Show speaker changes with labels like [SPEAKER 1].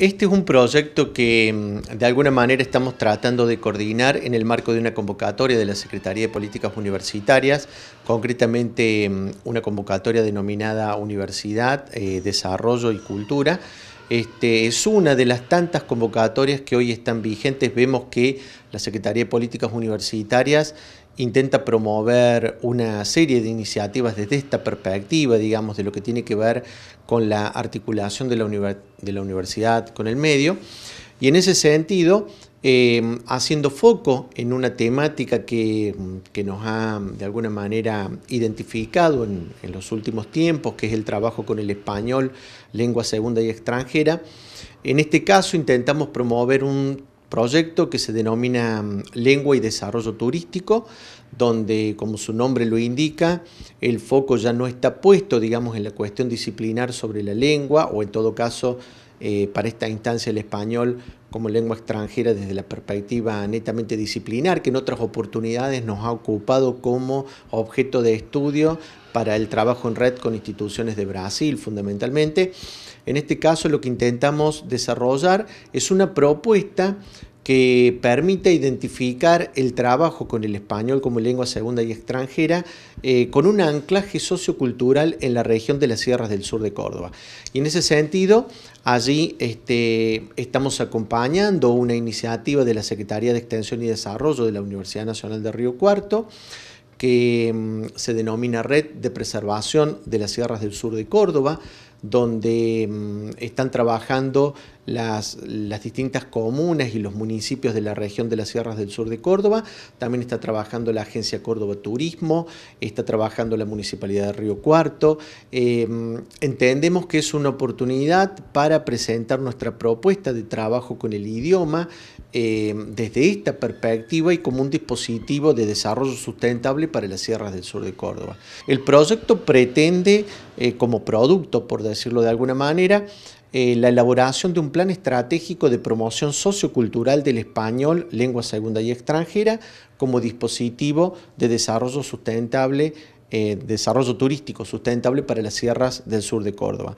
[SPEAKER 1] Este es un proyecto que mm, de alguna manera estamos tratando de coordinar en el marco de una convocatoria de la Secretaría de Políticas Universitarias, concretamente mm, una convocatoria denominada Universidad, eh, Desarrollo y Cultura, este, es una de las tantas convocatorias que hoy están vigentes. Vemos que la Secretaría de Políticas Universitarias intenta promover una serie de iniciativas desde esta perspectiva, digamos, de lo que tiene que ver con la articulación de la universidad con el medio. Y en ese sentido Em, haciendo foco en una temática que, nos ha de alguna manera identificado en, en, los últimos tiempos, que es el trabajo con el español, lengua segunda y extranjera. En este caso intentamos promover un proyecto que se denomina mm, Lengua y Desarrollo Turístico, donde, como su nombre lo indica, el foco ya no está puesto, digamos, en la cuestión disciplinar sobre la lengua o en todo caso eh, para esta instancia el español como lengua extranjera desde la perspectiva netamente disciplinar, que en otras oportunidades nos ha ocupado como objeto de estudio para el trabajo en red con instituciones de Brasil fundamentalmente. En este caso lo que intentamos desarrollar es una propuesta que permite identificar el trabajo con el español como lengua segunda y extranjera eh, con un anclaje sociocultural en la región de las sierras del sur de Córdoba. Y en ese sentido, allí este, estamos acompañando una iniciativa de la Secretaría de Extensión y Desarrollo de la Universidad Nacional de Río Cuarto que mm, se denomina Red de Preservación de las Sierras del Sur de Córdoba, donde mm, están trabajando las, distintas comunas y los municipios de la región de las Sierras del Sur de Córdoba. También está trabajando la Agencia Córdoba Turismo, está trabajando la Municipalidad de Río Cuarto. Em, entendemos que es una oportunidad para presentar nuestra propuesta de trabajo con el idioma em, desde esta perspectiva y como un dispositivo de desarrollo sustentable para las Sierras del Sur de Córdoba. El proyecto pretende, eh, como producto, por decirlo de alguna manera, eh, la elaboración de un plan estratégico de promoción sociocultural del español, lengua segunda y extranjera, como dispositivo de desarrollo sustentable, eh, desarrollo turístico sustentable para las sierras del sur de Córdoba.